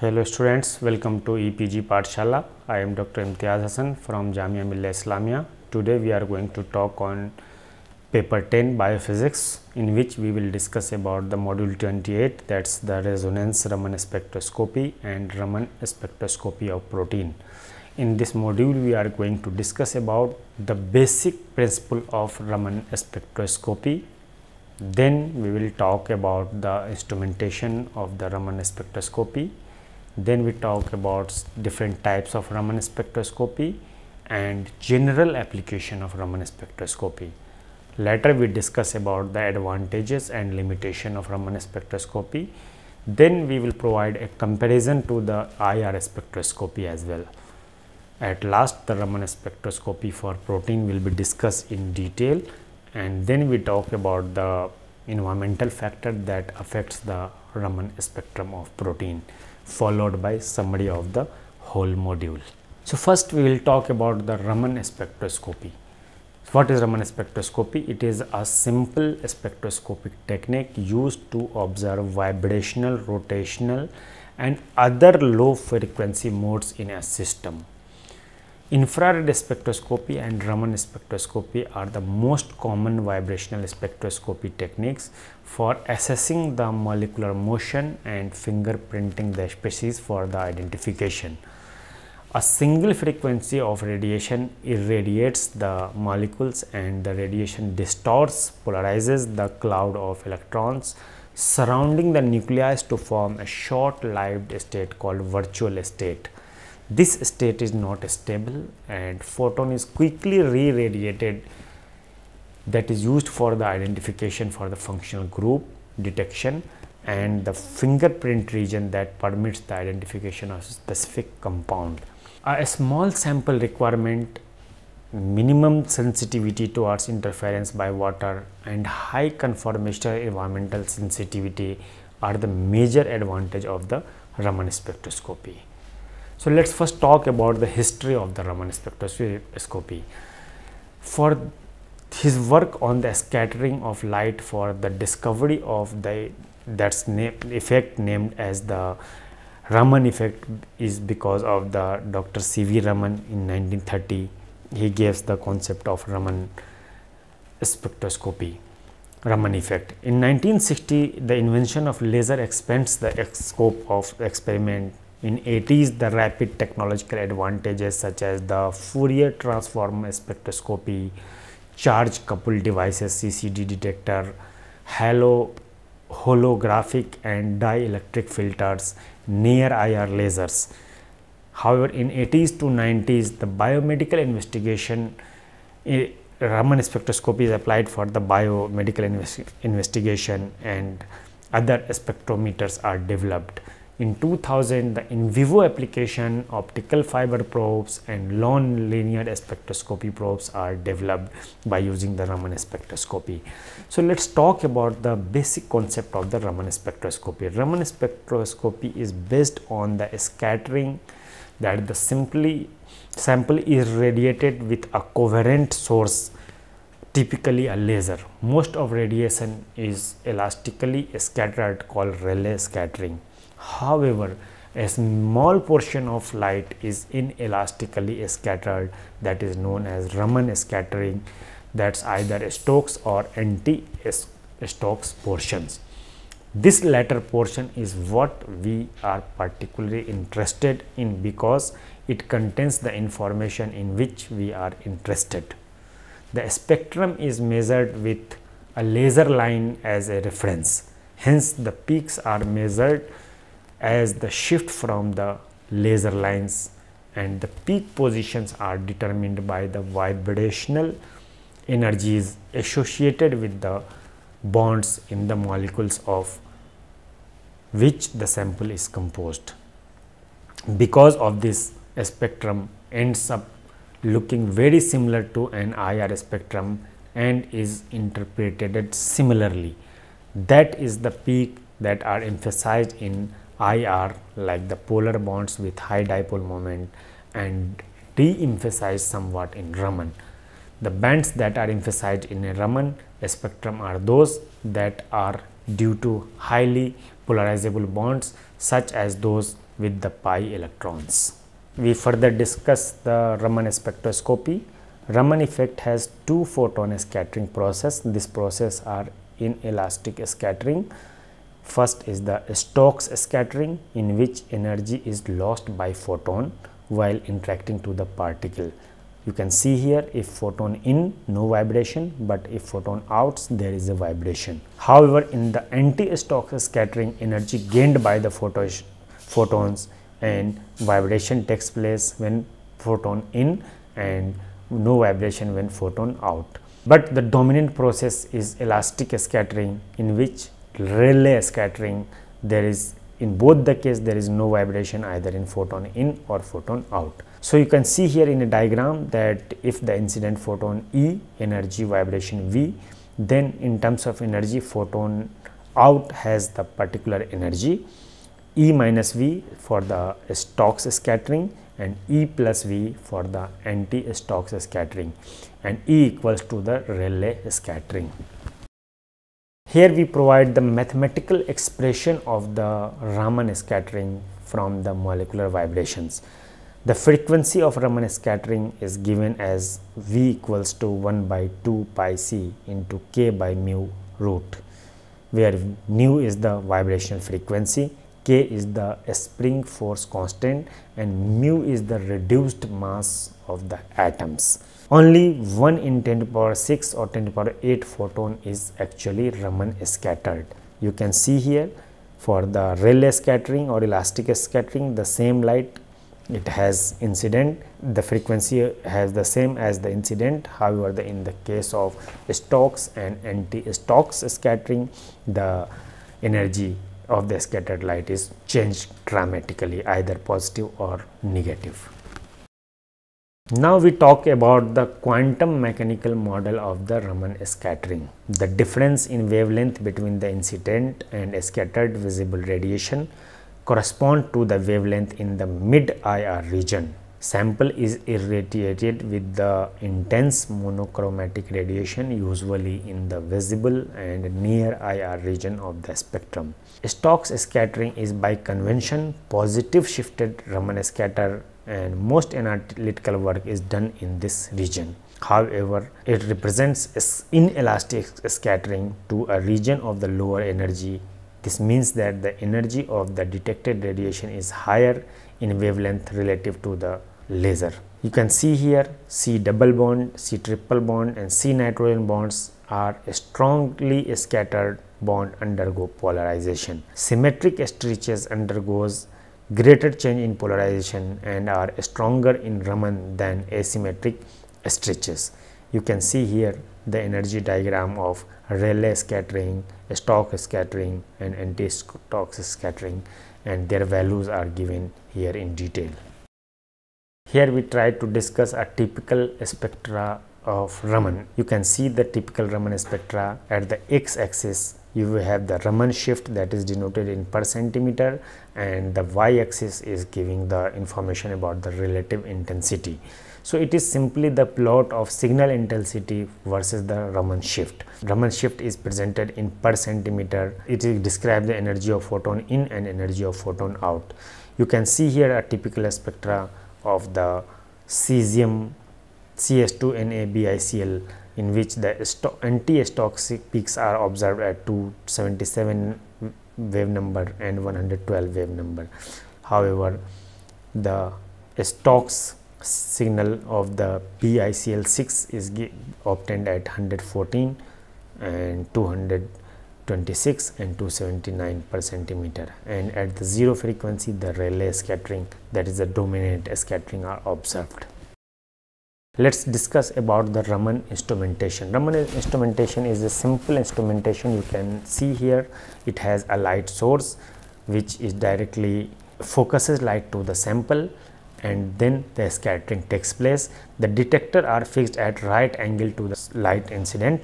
Hello students, welcome to EPG Parshala. I am Dr. Imtiaz Hassan from Jamia Millia Islamia. Today we are going to talk on paper 10 biophysics in which we will discuss about the module 28 that's the resonance Raman spectroscopy and Raman spectroscopy of protein. In this module we are going to discuss about the basic principle of Raman spectroscopy then we will talk about the instrumentation of the Raman spectroscopy then we talk about different types of Raman spectroscopy and general application of Raman spectroscopy. Later we discuss about the advantages and limitation of Raman spectroscopy. Then we will provide a comparison to the IR spectroscopy as well. At last the Raman spectroscopy for protein will be discussed in detail and then we talk about the environmental factor that affects the Raman spectrum of protein followed by summary of the whole module. So first we will talk about the Raman spectroscopy. What is Raman spectroscopy? It is a simple spectroscopic technique used to observe vibrational, rotational and other low frequency modes in a system. Infrared spectroscopy and Raman spectroscopy are the most common vibrational spectroscopy techniques for assessing the molecular motion and fingerprinting the species for the identification. A single frequency of radiation irradiates the molecules and the radiation distorts, polarizes the cloud of electrons surrounding the nuclei to form a short-lived state called virtual state this state is not stable and photon is quickly re-radiated that is used for the identification for the functional group detection and the fingerprint region that permits the identification of specific compound. A small sample requirement minimum sensitivity towards interference by water and high conformational environmental sensitivity are the major advantage of the Raman spectroscopy. So let's first talk about the history of the Raman spectroscopy. For his work on the scattering of light for the discovery of the that's name, effect named as the Raman effect is because of the Dr. C.V. Raman in 1930 he gives the concept of Raman spectroscopy Raman effect. In 1960 the invention of laser expands the scope of experiment in 80s, the rapid technological advantages such as the Fourier transform spectroscopy, charge coupled devices, CCD detector, halo, holographic and dielectric filters, near IR lasers. However, in 80s to 90s, the biomedical investigation eh, Raman spectroscopy is applied for the biomedical investigation and other spectrometers are developed. In 2000, the in vivo application, optical fiber probes and non-linear spectroscopy probes are developed by using the Raman spectroscopy. So let's talk about the basic concept of the Raman spectroscopy. Raman spectroscopy is based on the scattering that the simply sample is radiated with a coherent source typically a laser. Most of radiation is elastically scattered called Rayleigh scattering. However, a small portion of light is inelastically scattered that is known as Raman scattering that's either Stokes or anti-Stokes portions. This latter portion is what we are particularly interested in because it contains the information in which we are interested. The spectrum is measured with a laser line as a reference. Hence, the peaks are measured as the shift from the laser lines and the peak positions are determined by the vibrational energies associated with the bonds in the molecules of which the sample is composed. Because of this a spectrum ends up looking very similar to an IR spectrum and is interpreted similarly. That is the peak that are emphasized in IR like the polar bonds with high dipole moment and de-emphasized somewhat in Raman. The bands that are emphasized in a Raman spectrum are those that are due to highly polarizable bonds such as those with the pi electrons. We further discuss the Raman spectroscopy. Raman effect has two photon scattering process. This process are inelastic scattering First is the Stokes scattering in which energy is lost by photon while interacting to the particle. You can see here if photon in no vibration but if photon out there is a vibration. However, in the anti-Stokes scattering energy gained by the photons and vibration takes place when photon in and no vibration when photon out. But the dominant process is elastic scattering in which Rayleigh scattering there is in both the case there is no vibration either in photon in or photon out. So you can see here in a diagram that if the incident photon E energy vibration V then in terms of energy photon out has the particular energy E minus V for the Stokes scattering and E plus V for the anti-Stokes scattering and E equals to the Rayleigh scattering. Here we provide the mathematical expression of the Raman scattering from the molecular vibrations. The frequency of Raman scattering is given as V equals to 1 by 2 pi C into K by mu root, where nu is the vibrational frequency, K is the spring force constant and mu is the reduced mass of the atoms only 1 in 10 to the power 6 or 10 to the power 8 photon is actually Raman scattered. You can see here for the Rayleigh scattering or elastic scattering the same light it has incident the frequency has the same as the incident however the in the case of stokes and anti-stokes scattering the energy of the scattered light is changed dramatically either positive or negative now we talk about the quantum mechanical model of the Raman scattering. The difference in wavelength between the incident and scattered visible radiation correspond to the wavelength in the mid IR region. Sample is irradiated with the intense monochromatic radiation usually in the visible and near IR region of the spectrum. Stokes scattering is by convention positive shifted Raman scatter and most analytical work is done in this region. However, it represents inelastic scattering to a region of the lower energy. This means that the energy of the detected radiation is higher in wavelength relative to the laser. You can see here C double bond, C triple bond and C nitrogen bonds are strongly scattered bond undergo polarization. Symmetric stretches undergoes greater change in polarization and are stronger in Raman than asymmetric stretches. You can see here the energy diagram of Rayleigh scattering, stock scattering and anti-stock scattering and their values are given here in detail. Here we try to discuss a typical spectra of Raman. You can see the typical Raman spectra at the x-axis you have the Raman shift that is denoted in per centimeter and the y-axis is giving the information about the relative intensity. So it is simply the plot of signal intensity versus the Raman shift. Raman shift is presented in per centimeter. It describe the energy of photon in and energy of photon out. You can see here a typical spectra of the cesium CS2NaBiCl in which the anti-stochastic peaks are observed at 277 wave number and 112 wave number. However, the Stokes signal of the PICL6 is obtained at 114 and 226 and 279 per centimeter and at the zero frequency the Rayleigh scattering that is the dominant scattering are observed let's discuss about the Raman instrumentation. Raman instrumentation is a simple instrumentation you can see here. It has a light source which is directly focuses light to the sample and then the scattering takes place. The detector are fixed at right angle to the light incident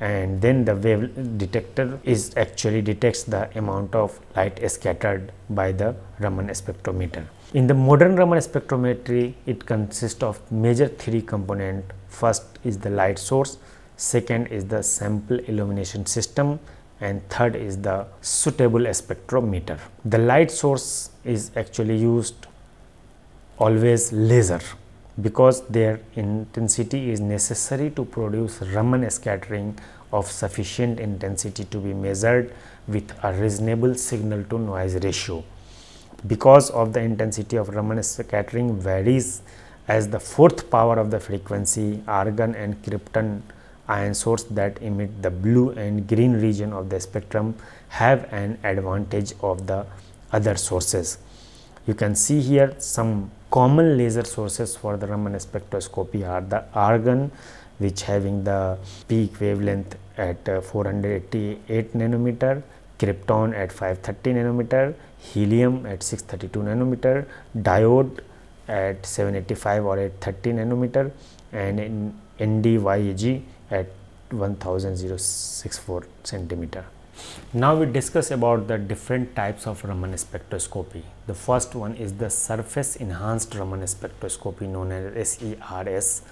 and then the wave detector is actually detects the amount of light scattered by the Raman spectrometer. In the modern Raman spectrometry, it consists of major three component. First is the light source, second is the sample illumination system, and third is the suitable spectrometer. The light source is actually used always laser because their intensity is necessary to produce Raman scattering of sufficient intensity to be measured with a reasonable signal to noise ratio. Because of the intensity of Raman scattering varies as the fourth power of the frequency argon and krypton ion source that emit the blue and green region of the spectrum have an advantage of the other sources. You can see here some common laser sources for the Raman spectroscopy are the argon which having the peak wavelength at uh, 488 nanometer, krypton at 530 nanometer, helium at 632 nanometer, diode at 785 or 830 nanometer and in NDYAG at 1064 centimeter. Now we discuss about the different types of Raman spectroscopy. The first one is the surface enhanced Raman spectroscopy known as SERS.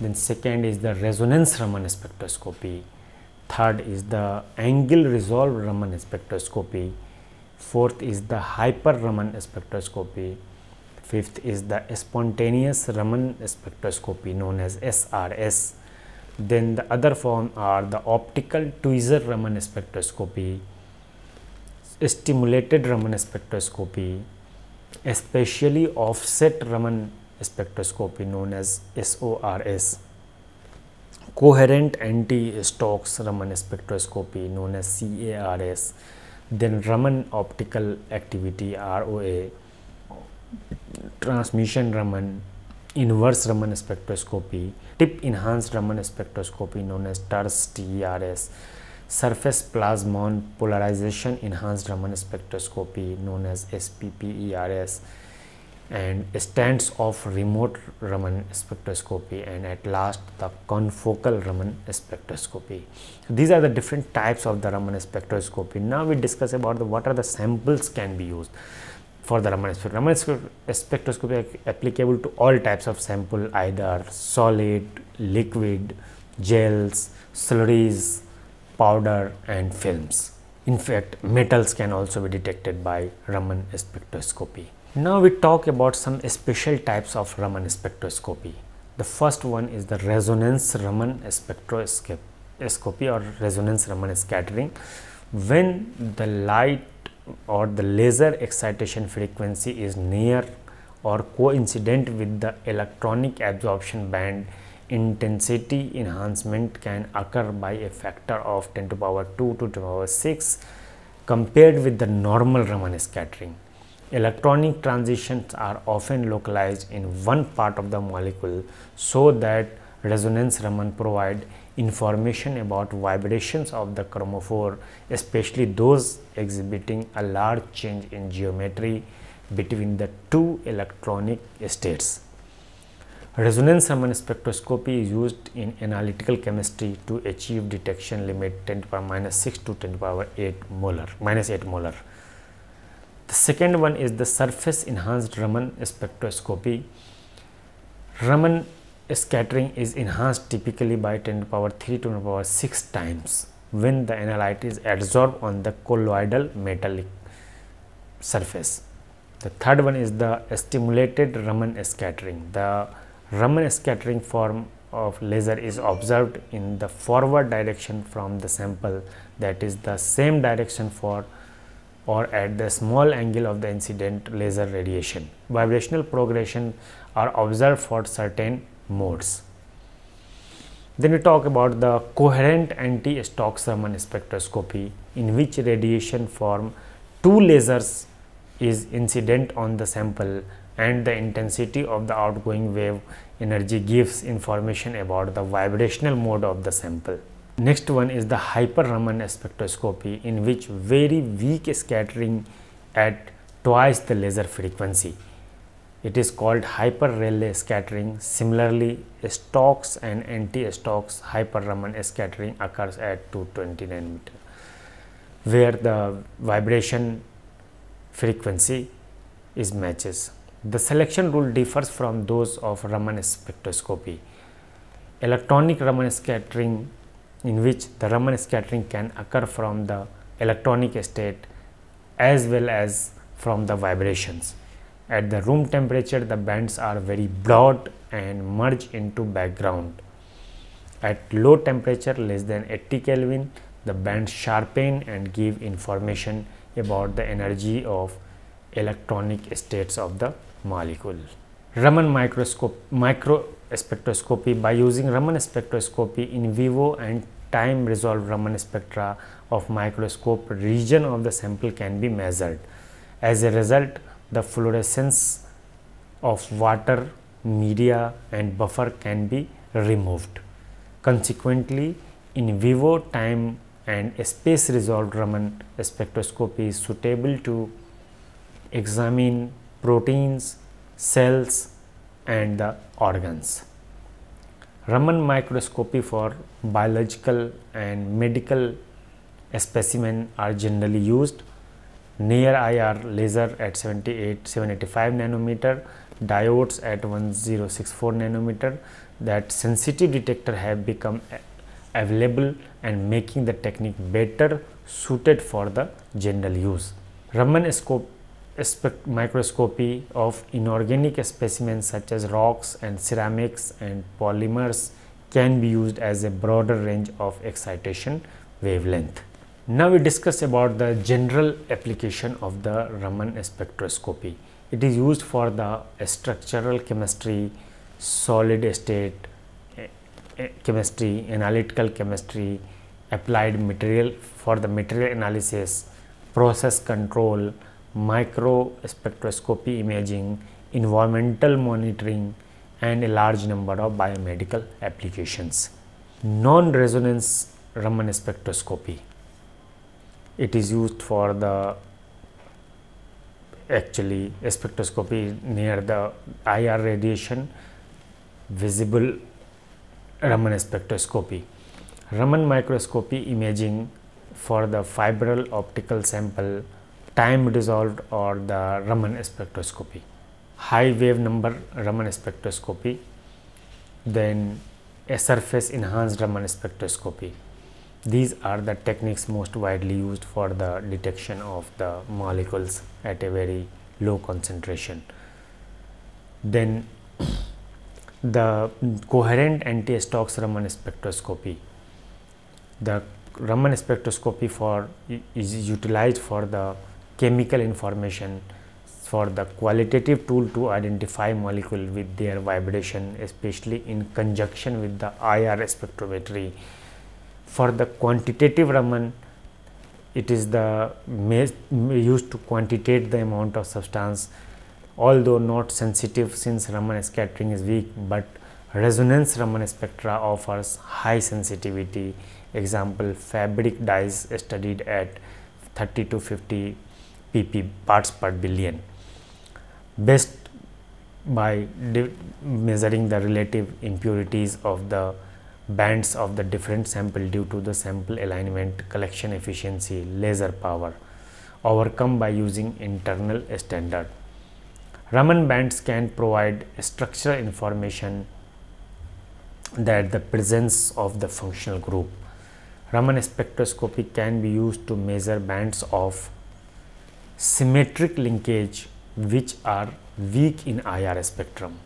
Then second is the resonance Raman spectroscopy. Third is the angle resolved Raman spectroscopy. Fourth is the hyper Raman spectroscopy. Fifth is the spontaneous Raman spectroscopy known as SRS then the other form are the optical tweezer Raman spectroscopy, stimulated Raman spectroscopy, especially offset Raman spectroscopy known as SORS, coherent anti-Stokes Raman spectroscopy known as CARS, then Raman optical activity ROA, transmission Raman, inverse Raman spectroscopy, tip enhanced Raman spectroscopy known as TARS TRS, surface plasmon polarization enhanced Raman spectroscopy known as SPPERS and stands of remote Raman spectroscopy and at last the confocal Raman spectroscopy. So these are the different types of the Raman spectroscopy. Now we discuss about the, what are the samples can be used for the Raman spectroscopy. Raman spectroscopy applicable to all types of sample either solid, liquid, gels, slurries, powder and films. In fact, metals can also be detected by Raman spectroscopy. Now we talk about some special types of Raman spectroscopy. The first one is the resonance Raman spectroscopy or resonance Raman scattering. When the light or the laser excitation frequency is near or coincident with the electronic absorption band intensity enhancement can occur by a factor of 10 to power 2 to 10 to power 6 compared with the normal Raman scattering. Electronic transitions are often localized in one part of the molecule so that resonance Raman provide information about vibrations of the chromophore, especially those exhibiting a large change in geometry between the two electronic states. Resonance Raman spectroscopy is used in analytical chemistry to achieve detection limit 10 to power minus 6 to 10 to power 8 molar, minus 8 molar. The second one is the surface enhanced Raman spectroscopy. Raman scattering is enhanced typically by 10 to the power 3 to the power 6 times when the analyte is adsorbed on the colloidal metallic surface. The third one is the stimulated Raman scattering. The Raman scattering form of laser is observed in the forward direction from the sample that is the same direction for or at the small angle of the incident laser radiation. Vibrational progression are observed for certain modes. Then we talk about the coherent anti Raman spectroscopy in which radiation from two lasers is incident on the sample and the intensity of the outgoing wave energy gives information about the vibrational mode of the sample. Next one is the hyper-Raman spectroscopy in which very weak scattering at twice the laser frequency it is called hyper hyperRayleigh scattering. Similarly, Stokes and anti-Stokes Raman scattering occurs at 229 meter, where the vibration frequency is matches. The selection rule differs from those of Raman spectroscopy. Electronic Raman scattering in which the Raman scattering can occur from the electronic state as well as from the vibrations. At the room temperature, the bands are very broad and merge into background. At low temperature, less than 80 Kelvin, the bands sharpen and give information about the energy of electronic states of the molecule. Raman microscope, micro spectroscopy by using Raman spectroscopy in vivo and time resolved Raman spectra of microscope region of the sample can be measured. As a result, the fluorescence of water media and buffer can be removed. Consequently, in vivo time and space resolved Raman spectroscopy is suitable to examine proteins, cells and the organs. Raman microscopy for biological and medical specimen are generally used near IR laser at 78 785 nanometer diodes at 1064 nanometer that sensitive detector have become available and making the technique better suited for the general use. Raman scope microscopy of inorganic specimens such as rocks and ceramics and polymers can be used as a broader range of excitation wavelength. Now we discuss about the general application of the Raman spectroscopy. It is used for the structural chemistry, solid state eh, eh, chemistry, analytical chemistry, applied material for the material analysis, process control, micro spectroscopy imaging, environmental monitoring and a large number of biomedical applications. Non-resonance Raman spectroscopy it is used for the actually spectroscopy near the IR radiation visible Raman spectroscopy. Raman microscopy imaging for the fibral optical sample time resolved or the Raman spectroscopy. High wave number Raman spectroscopy then a surface enhanced Raman spectroscopy. These are the techniques most widely used for the detection of the molecules at a very low concentration. Then the coherent anti-stokes Raman spectroscopy. The Raman spectroscopy for is utilized for the chemical information for the qualitative tool to identify molecule with their vibration especially in conjunction with the IR spectrometry for the quantitative Raman it is the used to quantitate the amount of substance although not sensitive since Raman scattering is weak but resonance Raman spectra offers high sensitivity example fabric dyes studied at 30 to 50 pp parts per billion best by measuring the relative impurities of the bands of the different sample due to the sample alignment, collection efficiency, laser power, overcome by using internal standard. Raman bands can provide structural information that the presence of the functional group. Raman spectroscopy can be used to measure bands of symmetric linkage which are weak in IR spectrum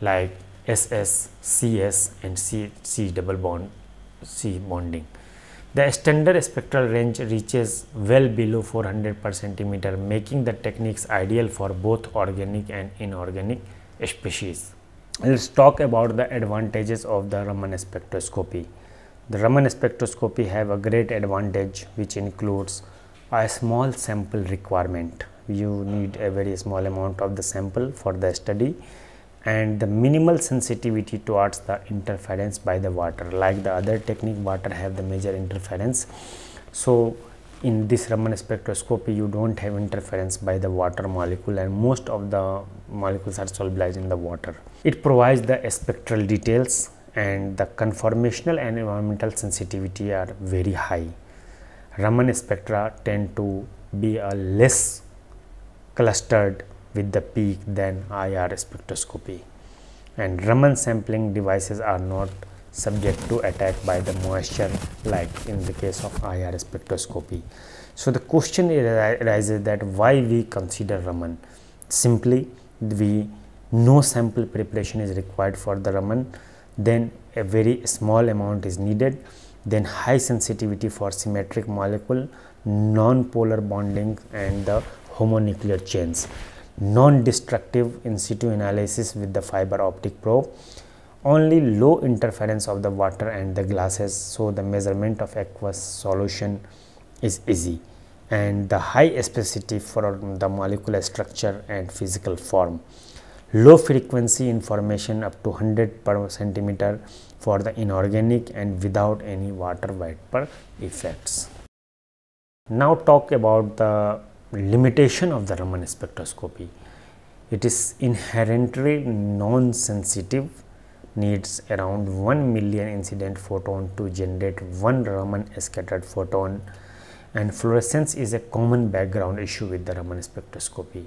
like SS, CS and C, C double bond C bonding. The standard spectral range reaches well below 400 per centimeter making the techniques ideal for both organic and inorganic species. Let us talk about the advantages of the Raman spectroscopy. The Raman spectroscopy have a great advantage which includes a small sample requirement. You need a very small amount of the sample for the study and the minimal sensitivity towards the interference by the water like the other technique water have the major interference so in this Raman spectroscopy you don't have interference by the water molecule and most of the molecules are solubilized in the water. It provides the spectral details and the conformational and environmental sensitivity are very high. Raman spectra tend to be a less clustered with the peak than IR spectroscopy. And Raman sampling devices are not subject to attack by the moisture like in the case of IR spectroscopy. So the question arises that why we consider Raman? Simply we no sample preparation is required for the Raman then a very small amount is needed then high sensitivity for symmetric molecule non-polar bonding and the homonuclear chains non-destructive in situ analysis with the fiber optic probe only low interference of the water and the glasses so the measurement of aqueous solution is easy and the high specificity for the molecular structure and physical form low frequency information up to 100 per centimeter for the inorganic and without any water vapor effects now talk about the limitation of the Raman spectroscopy. It is inherently non-sensitive, needs around 1 million incident photon to generate one Raman scattered photon and fluorescence is a common background issue with the Raman spectroscopy.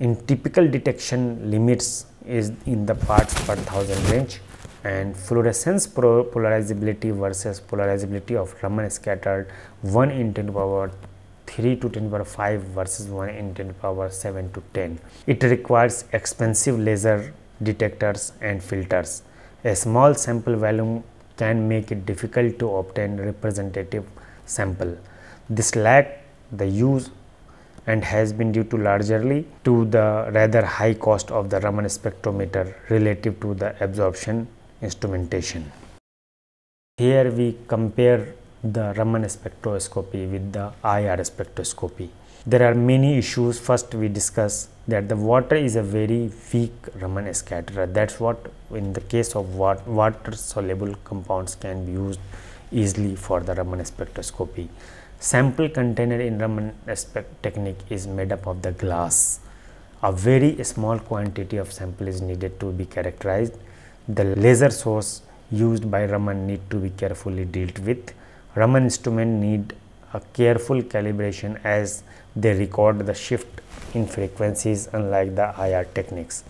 In typical detection limits is in the parts per thousand range and fluorescence polarizability versus polarizability of Raman scattered 1 into power 3 to 10 power 5 versus 1 in 10 power 7 to 10. It requires expensive laser detectors and filters. A small sample volume can make it difficult to obtain representative sample. This lack the use and has been due to largely to the rather high cost of the Raman spectrometer relative to the absorption instrumentation. Here we compare the Raman spectroscopy with the IR spectroscopy. There are many issues. First, we discuss that the water is a very weak Raman scatterer. That's what, in the case of water soluble compounds, can be used easily for the Raman spectroscopy. Sample container in Raman technique is made up of the glass. A very small quantity of sample is needed to be characterized. The laser source used by Raman need to be carefully dealt with. Raman instrument need a careful calibration as they record the shift in frequencies unlike the IR techniques.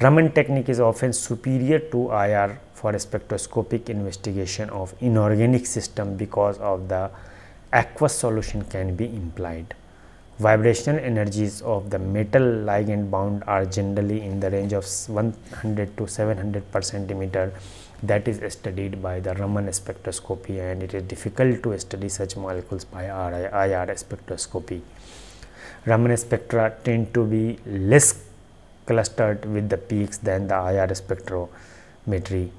Raman technique is often superior to IR for spectroscopic investigation of inorganic system because of the aqueous solution can be implied. Vibrational energies of the metal ligand bound are generally in the range of 100 to 700 per centimeter that is studied by the Raman spectroscopy and it is difficult to study such molecules by IR spectroscopy. Raman spectra tend to be less clustered with the peaks than the IR spectrometry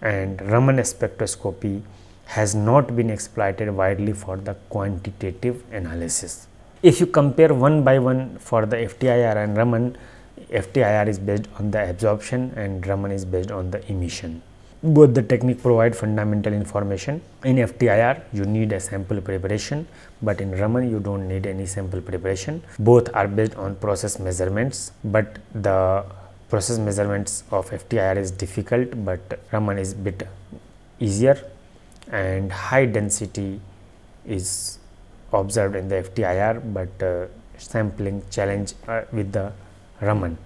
and Raman spectroscopy has not been exploited widely for the quantitative analysis. If you compare one by one for the FTIR and Raman, FTIR is based on the absorption and Raman is based on the emission both the technique provide fundamental information in ftir you need a sample preparation but in raman you don't need any sample preparation both are based on process measurements but the process measurements of ftir is difficult but raman is bit easier and high density is observed in the ftir but uh, sampling challenge uh, with the raman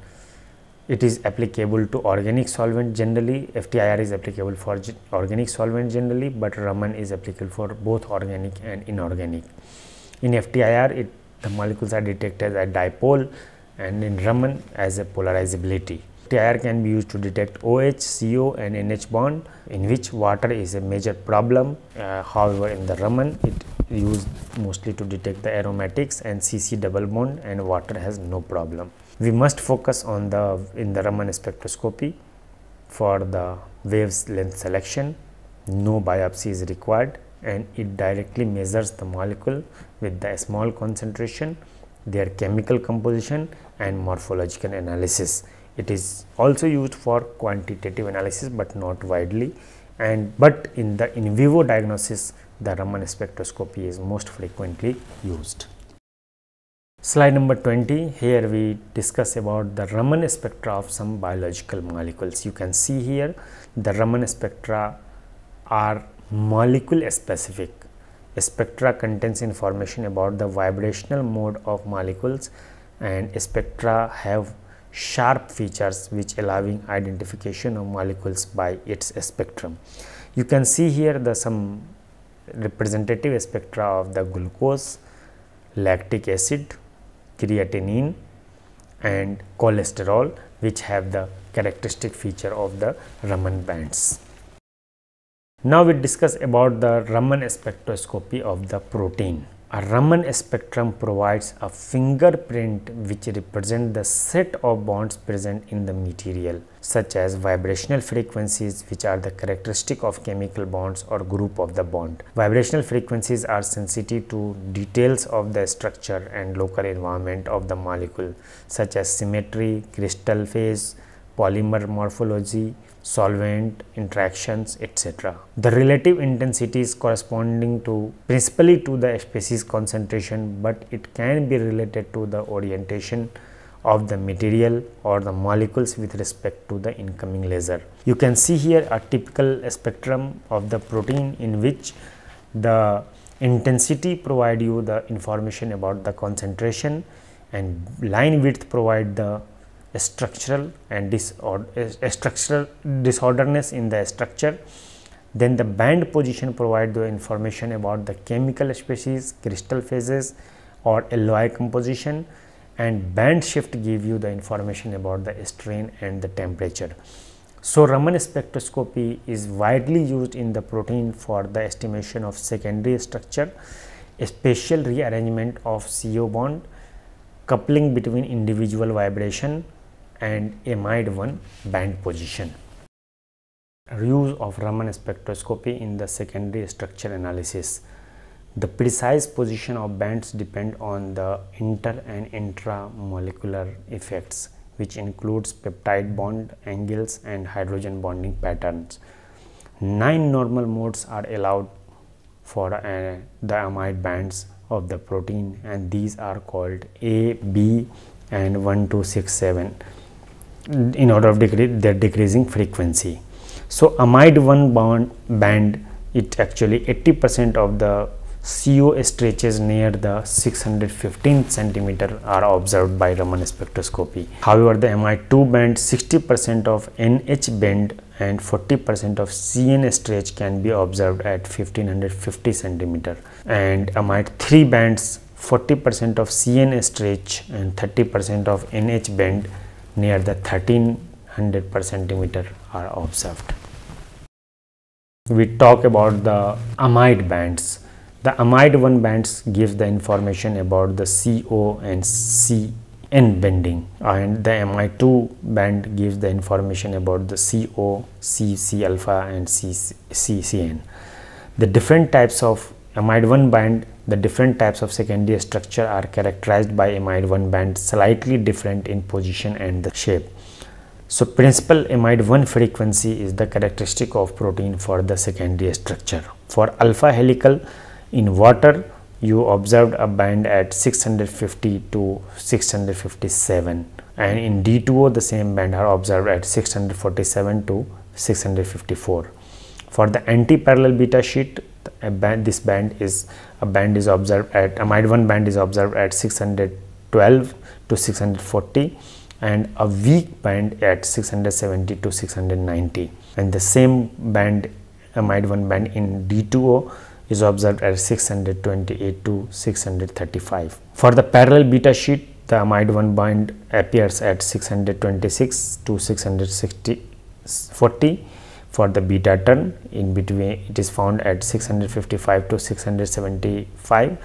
it is applicable to organic solvent generally FTIR is applicable for organic solvent generally but Raman is applicable for both organic and inorganic in FTIR it the molecules are detected as dipole and in Raman as a polarizability FTIR can be used to detect OH, CO and NH bond in which water is a major problem uh, however in the Raman it used mostly to detect the aromatics and CC double bond and water has no problem we must focus on the in the Raman spectroscopy for the waves length selection no biopsy is required and it directly measures the molecule with the small concentration their chemical composition and morphological analysis it is also used for quantitative analysis but not widely and but in the in vivo diagnosis the raman spectroscopy is most frequently used Slide number 20, here we discuss about the Raman spectra of some biological molecules. You can see here the Raman spectra are molecule specific. Spectra contains information about the vibrational mode of molecules and spectra have sharp features which allowing identification of molecules by its spectrum. You can see here the some representative spectra of the glucose, lactic acid, creatinine and cholesterol which have the characteristic feature of the Raman bands. Now we discuss about the Raman spectroscopy of the protein. A Raman spectrum provides a fingerprint which represents the set of bonds present in the material, such as vibrational frequencies which are the characteristic of chemical bonds or group of the bond. Vibrational frequencies are sensitive to details of the structure and local environment of the molecule, such as symmetry, crystal phase, polymer morphology, solvent interactions etc the relative intensity is corresponding to principally to the species concentration but it can be related to the orientation of the material or the molecules with respect to the incoming laser you can see here a typical spectrum of the protein in which the intensity provide you the information about the concentration and line width provide the structural and disorder, structural disorderness in the structure. Then the band position provide the information about the chemical species, crystal phases or alloy composition and band shift give you the information about the strain and the temperature. So Raman spectroscopy is widely used in the protein for the estimation of secondary structure, spatial rearrangement of CO bond, coupling between individual vibration and amide 1 band position. Use of Raman spectroscopy in the secondary structure analysis. The precise position of bands depend on the inter and intramolecular effects which includes peptide bond angles and hydrogen bonding patterns. Nine normal modes are allowed for uh, the amide bands of the protein and these are called A, B and 1, 2, 6, 7 in order of they their decreasing frequency. So, amide 1 bond band it actually 80 percent of the CO stretches near the 615 centimeter are observed by Raman spectroscopy. However, the Mi2 band 60% of NH band and 40% of CN stretch can be observed at 1550 centimeter and amide 3 bands 40% of CN stretch and 30% of NH band near the 1300 per centimeter are observed. We talk about the amide bands. The amide 1 bands give the information about the CO and CN bending and the amide 2 band gives the information about the CO, CC alpha and CCN. The different types of amide band the different types of secondary structure are characterized by amide band slightly different in position and the shape so principal amide frequency is the characteristic of protein for the secondary structure for alpha helical in water you observed a band at 650 to 657 and in D2O the same band are observed at 647 to 654. For the anti-parallel beta sheet a band this band is a band is observed at a mid1 band is observed at 612 to 640 and a weak band at 670 to 690 and the same band a mid1 band in d2o is observed at 628 to 635 for the parallel beta sheet the amide1 band appears at 626 to 660 40 for the beta turn in between it is found at 655 to 675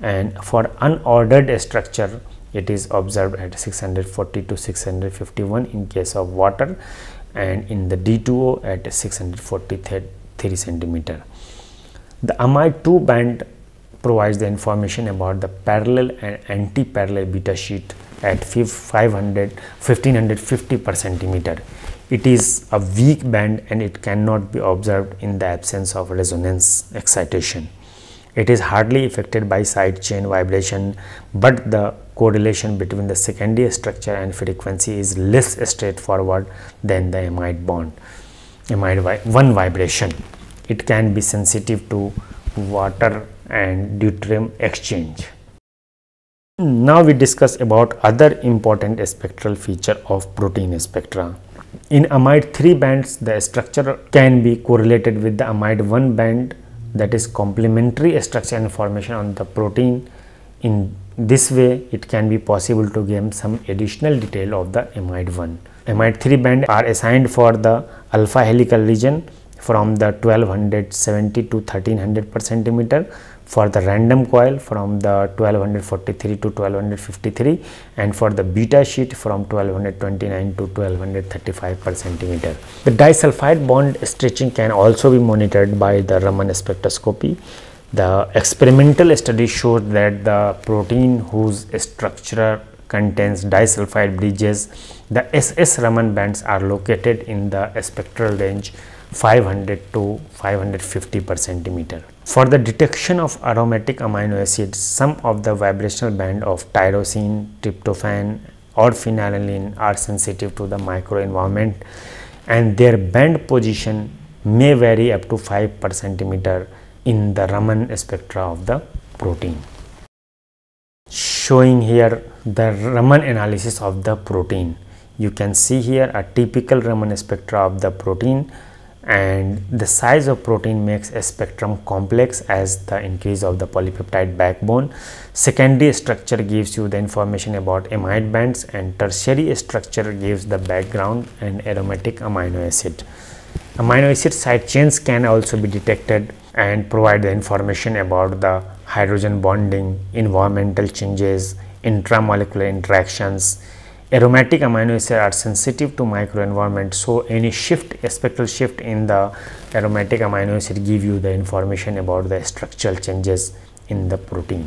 and for unordered structure it is observed at 640 to 651 in case of water and in the D2O at 643 centimeter. The amide 2 band provides the information about the parallel and anti-parallel beta sheet at 500 1550 per centimeter it is a weak band and it cannot be observed in the absence of resonance excitation. It is hardly affected by side chain vibration, but the correlation between the secondary structure and frequency is less straightforward than the amide bond, amide one vibration. It can be sensitive to water and deuterium exchange. Now we discuss about other important spectral feature of protein spectra. In amide 3 bands, the structure can be correlated with the amide 1 band that is complementary structure information on the protein. In this way, it can be possible to gain some additional detail of the amide 1. Amide 3 band are assigned for the alpha helical region from the 1270 to 1300 per centimeter for the random coil from the 1243 to 1253 and for the beta sheet from 1229 to 1235 per centimeter. The disulfide bond stretching can also be monitored by the Raman spectroscopy. The experimental study showed that the protein whose structure contains disulfide bridges, the SS Raman bands are located in the spectral range 500 to 550 per centimeter. For the detection of aromatic amino acids, some of the vibrational band of tyrosine, tryptophan or phenylalanine are sensitive to the microenvironment and their band position may vary up to 5 per centimeter in the Raman spectra of the protein. Showing here the Raman analysis of the protein. You can see here a typical Raman spectra of the protein and the size of protein makes a spectrum complex as the increase of the polypeptide backbone secondary structure gives you the information about amide bands and tertiary structure gives the background and aromatic amino acid amino acid side chains can also be detected and provide the information about the hydrogen bonding environmental changes intramolecular interactions aromatic amino acids are sensitive to microenvironment so any shift spectral shift in the aromatic amino acid give you the information about the structural changes in the protein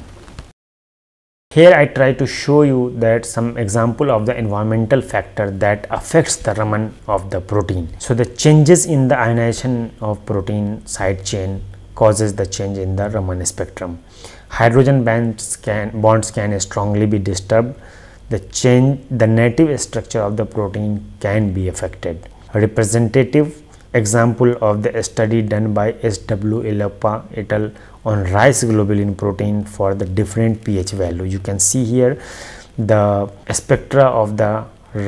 here i try to show you that some example of the environmental factor that affects the Raman of the protein so the changes in the ionization of protein side chain causes the change in the Raman spectrum hydrogen bonds can bonds can strongly be disturbed the change the native structure of the protein can be affected a representative example of the study done by sw ilappa et al on rice globulin protein for the different ph value you can see here the spectra of the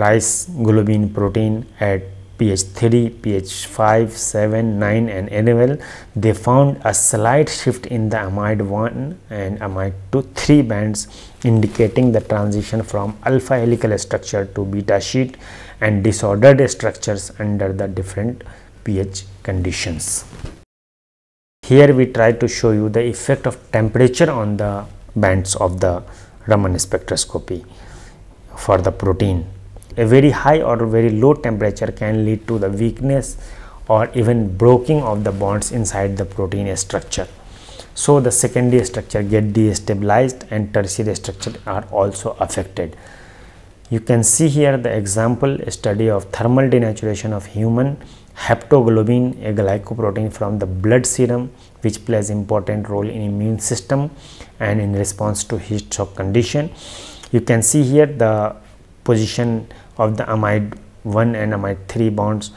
rice globulin protein at pH 3, pH 5, 7, 9 and annual, they found a slight shift in the amide 1 and amide 2 3 bands indicating the transition from alpha helical structure to beta sheet and disordered structures under the different pH conditions. Here we try to show you the effect of temperature on the bands of the Raman spectroscopy for the protein. A very high or very low temperature can lead to the weakness or even breaking of the bonds inside the protein structure so the secondary structure get destabilized and tertiary structure are also affected you can see here the example study of thermal denaturation of human heptoglobin a glycoprotein from the blood serum which plays important role in immune system and in response to heat shock condition you can see here the position of the amide 1 and amide 3 bonds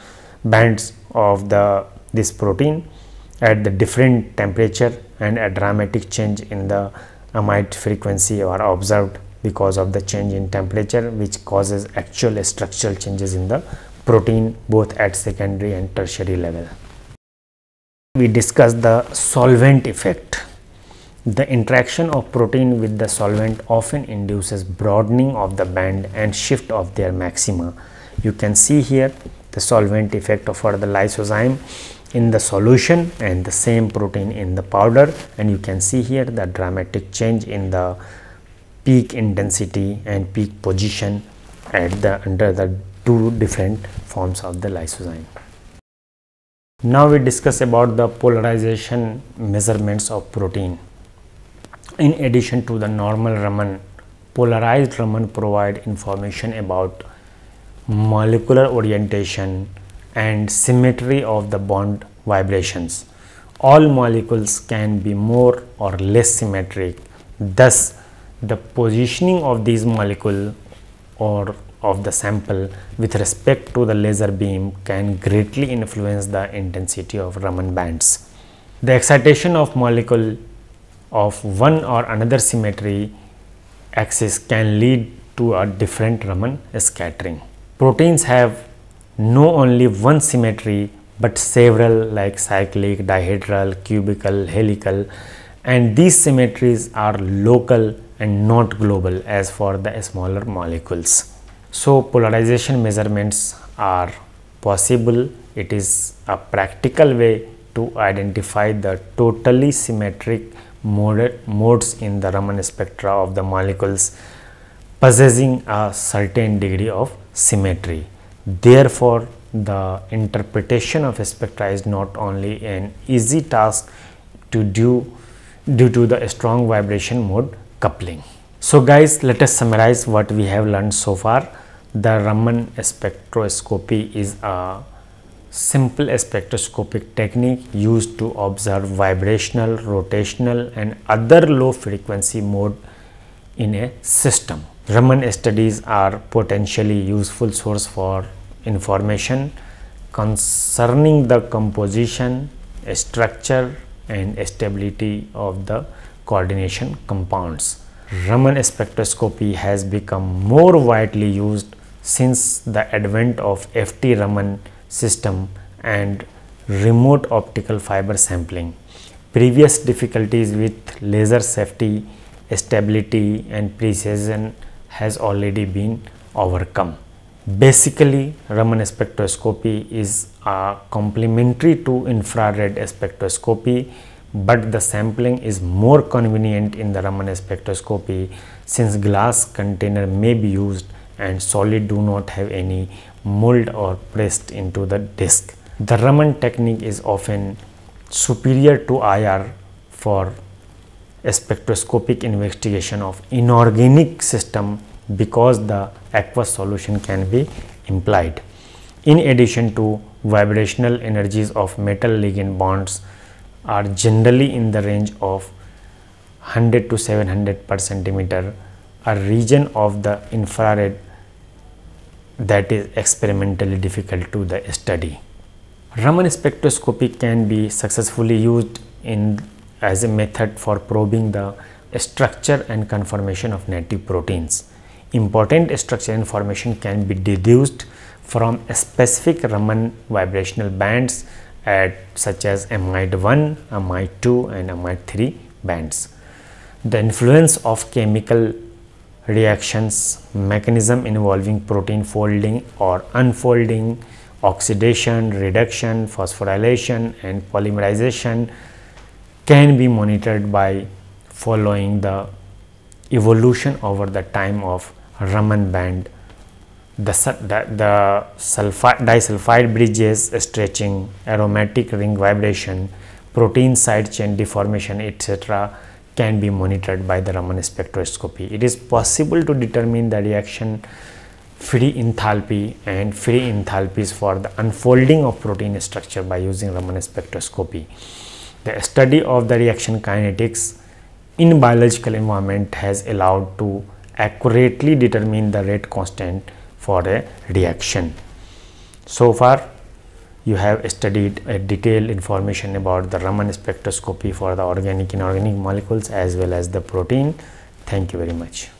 bands of the this protein at the different temperature and a dramatic change in the amide frequency are observed because of the change in temperature which causes actual structural changes in the protein both at secondary and tertiary level. We discussed the solvent effect. The interaction of protein with the solvent often induces broadening of the band and shift of their maxima. You can see here the solvent effect for the lysozyme in the solution and the same protein in the powder and you can see here the dramatic change in the peak intensity and peak position at the under the two different forms of the lysozyme. Now we discuss about the polarization measurements of protein. In addition to the normal Raman, polarized Raman provide information about molecular orientation, and symmetry of the bond vibrations. All molecules can be more or less symmetric. Thus, the positioning of these molecule or of the sample with respect to the laser beam can greatly influence the intensity of Raman bands. The excitation of molecule of one or another symmetry axis can lead to a different Raman scattering. Proteins have no only one symmetry but several like cyclic, dihedral, cubical, helical and these symmetries are local and not global as for the smaller molecules. So polarization measurements are possible. It is a practical way to identify the totally symmetric modes in the Raman spectra of the molecules possessing a certain degree of symmetry. Therefore, the interpretation of spectra is not only an easy task to do due to the strong vibration mode coupling. So guys, let us summarize what we have learned so far. The Raman spectroscopy is a simple spectroscopic technique used to observe vibrational, rotational and other low frequency mode in a system. Raman studies are potentially useful source for information concerning the composition, structure and stability of the coordination compounds. Raman spectroscopy has become more widely used since the advent of FT Raman system and remote optical fiber sampling. Previous difficulties with laser safety, stability and precision has already been overcome. Basically, Raman spectroscopy is a complementary to infrared spectroscopy, but the sampling is more convenient in the Raman spectroscopy since glass container may be used and solid do not have any mold or pressed into the disk. The Raman technique is often superior to IR for spectroscopic investigation of inorganic system because the aqueous solution can be implied. In addition to vibrational energies of metal ligand bonds are generally in the range of 100 to 700 per centimeter a region of the infrared that is experimentally difficult to the study. Raman spectroscopy can be successfully used in as a method for probing the structure and conformation of native proteins. Important structure information can be deduced from specific Raman vibrational bands at such as amide 1, amide 2 and amide 3 bands. The influence of chemical reactions mechanism involving protein folding or unfolding, oxidation, reduction, phosphorylation and polymerization can be monitored by following the evolution over the time of Raman band, the, the, the disulfide bridges stretching, aromatic ring vibration, protein side chain deformation, etc. can be monitored by the Raman spectroscopy. It is possible to determine the reaction free enthalpy and free enthalpies for the unfolding of protein structure by using Raman spectroscopy. The study of the reaction kinetics in biological environment has allowed to accurately determine the rate constant for a reaction. So far you have studied a detailed information about the Raman spectroscopy for the organic inorganic molecules as well as the protein. Thank you very much.